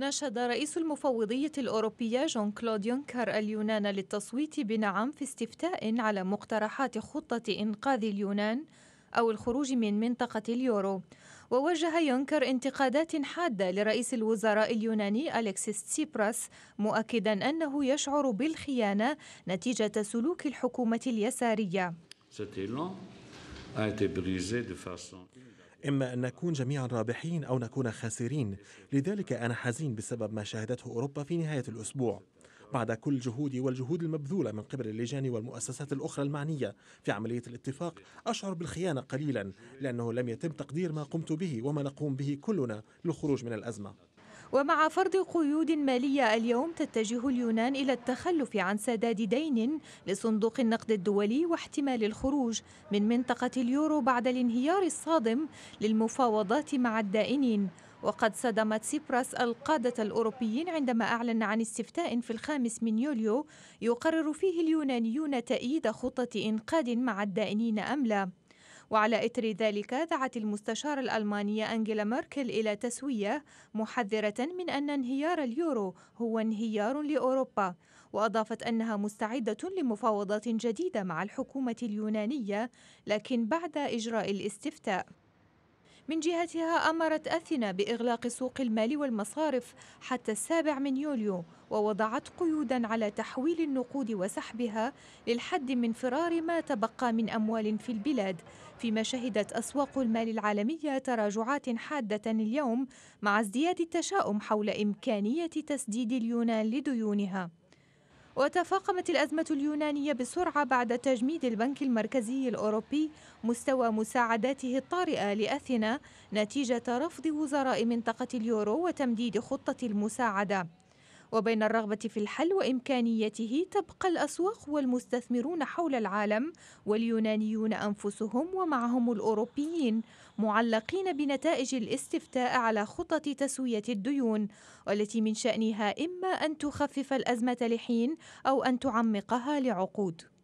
ناشد رئيس المفوضية الأوروبية جون كلود يونكر اليونان للتصويت بنعم في استفتاء على مقترحات خطة إنقاذ اليونان أو الخروج من منطقة اليورو ووجه يونكر انتقادات حادة لرئيس الوزراء اليوناني أليكسيس تسيبراس مؤكدا أنه يشعر بالخيانة نتيجة سلوك الحكومة اليسارية إما أن نكون جميعا رابحين أو نكون خاسرين لذلك أنا حزين بسبب ما شاهدته أوروبا في نهاية الأسبوع بعد كل جهودي والجهود المبذولة من قبل اللجان والمؤسسات الأخرى المعنية في عملية الاتفاق أشعر بالخيانة قليلا لأنه لم يتم تقدير ما قمت به وما نقوم به كلنا للخروج من الأزمة ومع فرض قيود مالية اليوم تتجه اليونان إلى التخلف عن سداد دين لصندوق النقد الدولي واحتمال الخروج من منطقة اليورو بعد الانهيار الصادم للمفاوضات مع الدائنين وقد صدمت سيبراس القادة الأوروبيين عندما أعلن عن استفتاء في الخامس من يوليو يقرر فيه اليونانيون تأييد خطة إنقاذ مع الدائنين أم لا وعلى إثر ذلك دعت المستشارة الألمانية أنجيلا ميركل إلى تسوية محذرة من أن انهيار اليورو هو انهيار لأوروبا وأضافت أنها مستعدة لمفاوضات جديدة مع الحكومة اليونانية لكن بعد إجراء الاستفتاء من جهتها أمرت أثينا بإغلاق سوق المال والمصارف حتى السابع من يوليو ووضعت قيودا على تحويل النقود وسحبها للحد من فرار ما تبقى من أموال في البلاد فيما شهدت أسواق المال العالمية تراجعات حادة اليوم مع ازدياد التشاؤم حول إمكانية تسديد اليونان لديونها وتفاقمت الأزمة اليونانية بسرعة بعد تجميد البنك المركزي الأوروبي مستوى مساعداته الطارئة لأثينا نتيجة رفض وزراء منطقة اليورو وتمديد خطة المساعدة وبين الرغبة في الحل وإمكانيته تبقى الأسواق والمستثمرون حول العالم واليونانيون أنفسهم ومعهم الأوروبيين معلقين بنتائج الاستفتاء على خطط تسوية الديون والتي من شأنها إما أن تخفف الأزمة لحين أو أن تعمقها لعقود